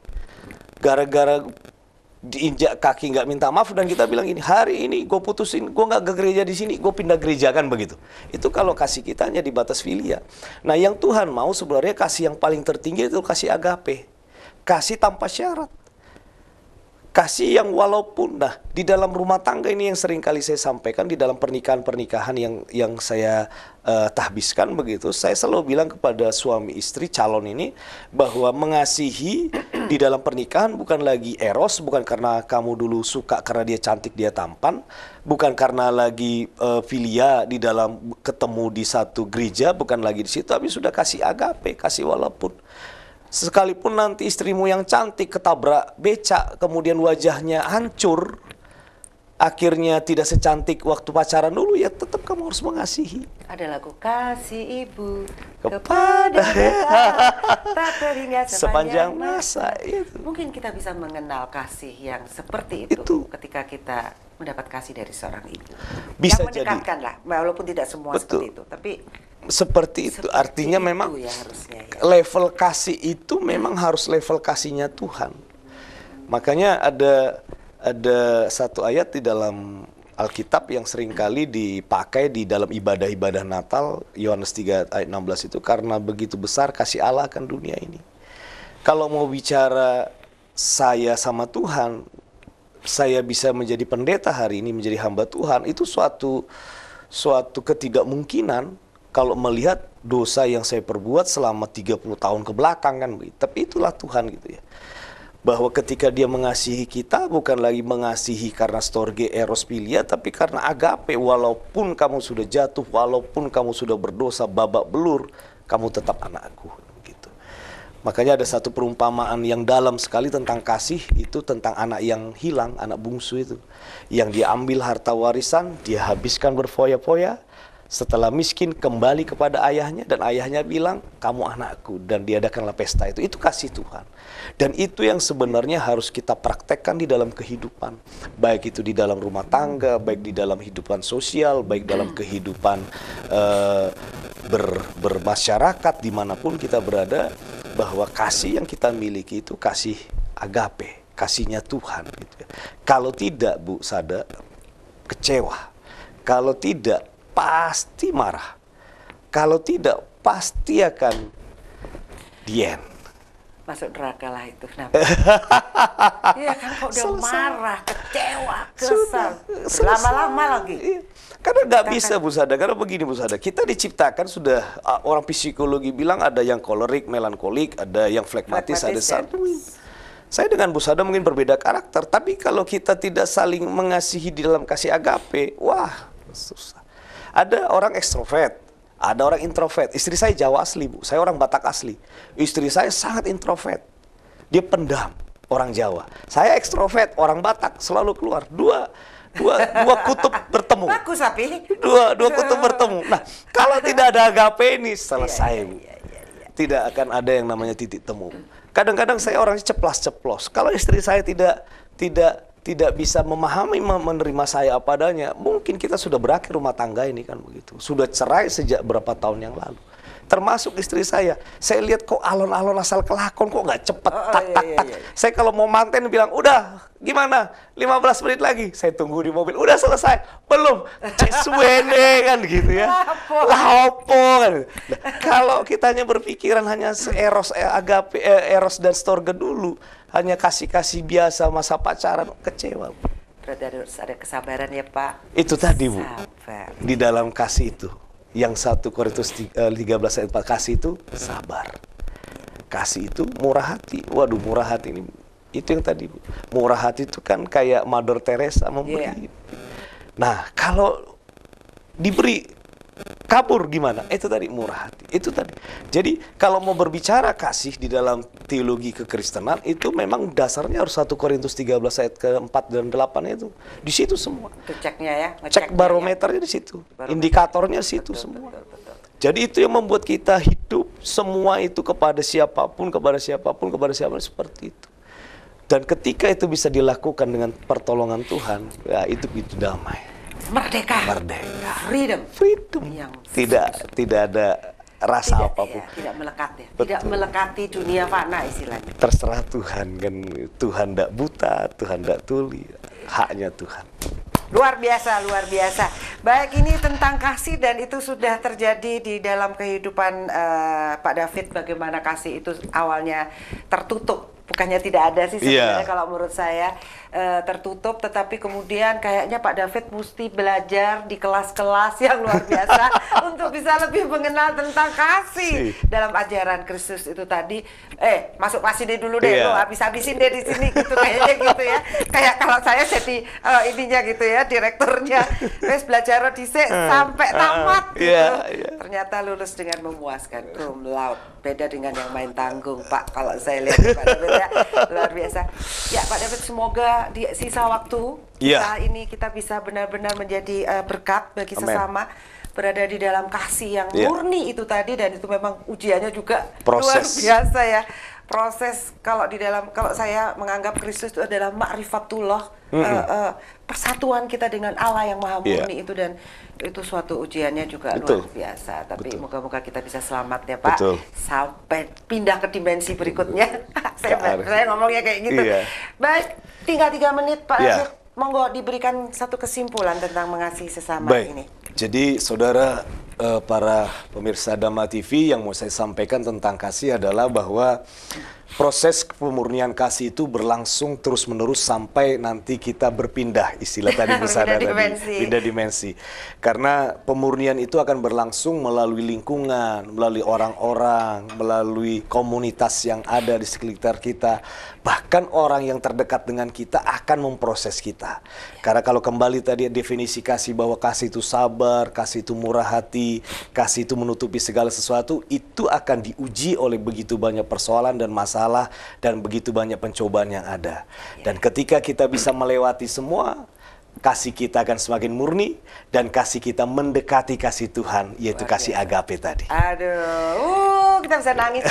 Gara-gara diinjak kaki nggak minta maaf dan kita bilang ini hari ini gue putusin gue nggak ke gereja di sini gue pindah gereja kan begitu itu kalau kasih kita hanya di batas filia nah yang Tuhan mau sebenarnya kasih yang paling tertinggi itu kasih agape kasih tanpa syarat Kasih yang walaupun nah di dalam rumah tangga ini yang sering kali saya sampaikan di dalam pernikahan-pernikahan yang yang saya uh, tahbiskan begitu, saya selalu bilang kepada suami istri calon ini bahwa mengasihi di dalam pernikahan bukan lagi eros, bukan karena kamu dulu suka karena dia cantik, dia tampan, bukan karena lagi uh, filia di dalam ketemu di satu gereja, bukan lagi di situ, tapi sudah kasih agape, kasih walaupun sekalipun nanti istrimu yang cantik ketabrak becak, kemudian wajahnya hancur, akhirnya tidak secantik waktu pacaran dulu, ya tetap kamu harus mengasihi. Ada lagu kasih ibu kepada, kepada tak sepanjang, sepanjang masa. masa. Itu. Mungkin kita bisa mengenal kasih yang seperti itu, itu. ketika kita mendapat kasih dari seorang ibu. Bisa yang mendekatkan jadi. lah, walaupun tidak semua Betul. seperti itu, tapi seperti itu. Seperti Artinya itu memang ya harusnya, ya. level kasih itu memang harus level kasihnya Tuhan. Makanya ada ada satu ayat di dalam Alkitab yang seringkali dipakai di dalam ibadah-ibadah Natal Yohanes 3 ayat 16 itu karena begitu besar kasih Allah akan dunia ini. Kalau mau bicara saya sama Tuhan, saya bisa menjadi pendeta hari ini menjadi hamba Tuhan itu suatu suatu ketidakmungkinan kalau melihat dosa yang saya perbuat selama 30 tahun ke belakang kan tapi itulah Tuhan gitu ya bahwa ketika dia mengasihi kita bukan lagi mengasihi karena storge eros pilia tapi karena agape walaupun kamu sudah jatuh walaupun kamu sudah berdosa babak belur kamu tetap anakku gitu makanya ada satu perumpamaan yang dalam sekali tentang kasih itu tentang anak yang hilang anak bungsu itu yang diambil harta warisan dia habiskan berfoya-foya setelah miskin kembali kepada ayahnya dan ayahnya bilang, "Kamu anakku." Dan diadakanlah pesta itu. Itu kasih Tuhan. Dan itu yang sebenarnya harus kita praktekkan di dalam kehidupan. Baik itu di dalam rumah tangga, baik di dalam kehidupan sosial, baik dalam kehidupan uh, ber, bermasyarakat dimanapun kita berada bahwa kasih yang kita miliki itu kasih agape, kasihnya Tuhan. Gitu ya. Kalau tidak, Bu Sada, kecewa. Kalau tidak, pasti marah. Kalau tidak, pasti akan dien. Masuk neraka lah itu. iya kan kok udah marah, kecewa, kesal. Lama-lama lagi. Iya. Karena nggak bisa Bu Sada, karena begini Bu Sada, kita diciptakan sudah orang psikologi bilang ada yang kolerik, melankolik, ada yang flekmatis, ada sadis. Ya. Hmm. Saya dengan Bu Sada mungkin berbeda karakter, tapi kalau kita tidak saling mengasihi di dalam kasih agape, wah susah. Ada orang ekstrovert, ada orang introvert. Istri saya Jawa asli, Bu. Saya orang Batak asli. Istri saya sangat introvert. Dia pendam, orang Jawa. Saya ekstrovert, orang Batak, selalu keluar. Dua dua dua kutub bertemu. Bagus tapi. Dua dua kutub bertemu. Nah, kalau tidak ada agape ini selesai, iya, Bu. Iya, iya, iya, iya. tidak akan ada yang namanya titik temu. Kadang-kadang saya orangnya ceplas-ceplos. Kalau istri saya tidak tidak tidak bisa memahami menerima saya apa adanya, mungkin kita sudah berakhir rumah tangga ini kan begitu. Sudah cerai sejak berapa tahun yang lalu. Termasuk istri saya, saya lihat kok alon-alon asal kelakon kok nggak cepet oh, tak, iya, tak, iya, tak. Iya. Saya kalau mau manten bilang udah gimana 15 menit lagi saya tunggu di mobil udah selesai belum cesuene kan gitu ya lapo kan gitu. nah, kalau kitanya berpikiran hanya se eros eh, eh, eros dan storge dulu hanya kasih-kasih biasa masa pacaran kecewa. Berarti harus ada kesabaran ya Pak. Itu tadi Bu. Sabar. Di dalam kasih itu. Yang satu Korintus 13 eh, ayat 4 kasih itu sabar. Kasih itu murah hati. Waduh murah hati ini. Itu yang tadi Bu. Murah hati itu kan kayak Mother Teresa memberi. Yeah. Nah, kalau diberi kabur gimana? Itu tadi murah hati. Itu tadi. Jadi kalau mau berbicara kasih di dalam teologi kekristenan itu memang dasarnya harus 1 Korintus 13 ayat ke-4 dan 8 itu. Di situ semua. Itu ceknya ya. Cek ya. barometernya ya. di situ. Barometer. Indikatornya di situ betul, semua. Betul, betul, betul. Jadi itu yang membuat kita hidup semua itu kepada siapapun, kepada siapapun, kepada siapapun seperti itu. Dan ketika itu bisa dilakukan dengan pertolongan Tuhan, ya itu itu damai merdeka. Merdeka. Freedom. Freedom. Yang tidak tidak ada rasa tidak, apapun. Iya, tidak melekat ya. Betul. Tidak melekati dunia fana istilahnya. Terserah Tuhan kan Tuhan tidak buta, Tuhan tidak tuli, haknya Tuhan. Luar biasa, luar biasa. Baik, ini tentang kasih dan itu sudah terjadi di dalam kehidupan uh, Pak David bagaimana kasih itu awalnya tertutup bukannya tidak ada sih iya. sebenarnya yeah. kalau menurut saya e, tertutup tetapi kemudian kayaknya Pak David mesti belajar di kelas-kelas yang luar biasa untuk bisa lebih mengenal tentang kasih si. dalam ajaran Kristus itu tadi eh masuk pasti deh dulu deh yeah. habis-habisin deh di sini gitu kayaknya gitu ya kayak kalau saya jadi uh, ininya gitu ya direkturnya wes belajar di uh, eh, sampai tamat uh, gitu yeah, yeah. ternyata lulus dengan memuaskan belum laut beda dengan yang main tanggung Pak kalau saya lihat Pak ya luar biasa ya Pak David semoga di sisa waktu yeah. saat ini kita bisa benar-benar menjadi uh, berkat bagi Amen. sesama berada di dalam kasih yang yeah. murni itu tadi dan itu memang ujiannya juga Proses. luar biasa ya proses kalau di dalam kalau saya menganggap Kristus itu adalah makrifatullah mm -hmm. uh, uh, persatuan kita dengan Allah yang maha iya. murni yeah. itu dan itu suatu ujiannya juga Betul. luar biasa tapi moga-moga kita bisa selamat ya Pak Betul. sampai pindah ke dimensi berikutnya saya, saya ngomongnya kayak gitu yeah. baik tinggal tiga menit Pak yeah. monggo diberikan satu kesimpulan tentang mengasihi sesama baik. ini jadi saudara eh, para pemirsa Dama TV yang mau saya sampaikan tentang kasih adalah bahwa proses pemurnian kasih itu berlangsung terus menerus sampai nanti kita berpindah istilah tadi besar tadi pindah dimensi karena pemurnian itu akan berlangsung melalui lingkungan melalui orang-orang melalui komunitas yang ada di sekitar kita Bahkan orang yang terdekat dengan kita akan memproses kita. Karena kalau kembali tadi definisi kasih bahwa kasih itu sabar, kasih itu murah hati, kasih itu menutupi segala sesuatu, itu akan diuji oleh begitu banyak persoalan dan masalah dan begitu banyak pencobaan yang ada. Dan iya. ketika kita bisa melewati semua, kasih kita akan semakin murni dan kasih kita mendekati kasih Tuhan yaitu Luar kasih biasa. agape tadi. Aduh, uh, kita bisa nangis.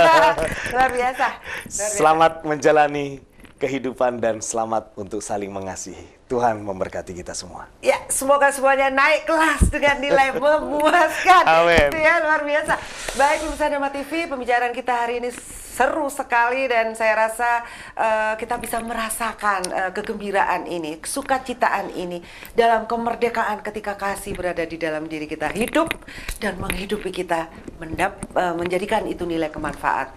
Luar biasa. Ya. Selamat menjalani kehidupan dan selamat untuk saling mengasihi. Tuhan memberkati kita semua. Ya, semoga semuanya naik kelas dengan nilai memuaskan. Amin. Itu ya luar biasa. Baik pemirsa Dema TV, pembicaraan kita hari ini seru sekali dan saya rasa uh, kita bisa merasakan uh, kegembiraan ini, kesukacitaan ini dalam kemerdekaan ketika kasih berada di dalam diri kita hidup dan menghidupi kita mendap, uh, menjadikan itu nilai kemanfaat.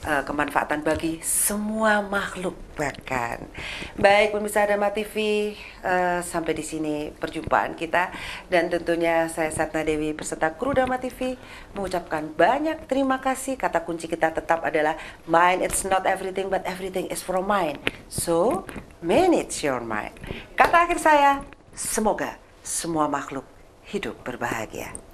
Eh, kemanfaatan bagi semua makhluk bahkan. Baik pemirsa Dharma TV, uh, eh, sampai di sini perjumpaan kita dan tentunya saya Satna Dewi peserta kru Dama TV mengucapkan banyak terima kasih. Kata kunci kita tetap adalah mind it's not everything but everything is from mind. So, manage your mind. Kata akhir saya, semoga semua makhluk hidup berbahagia.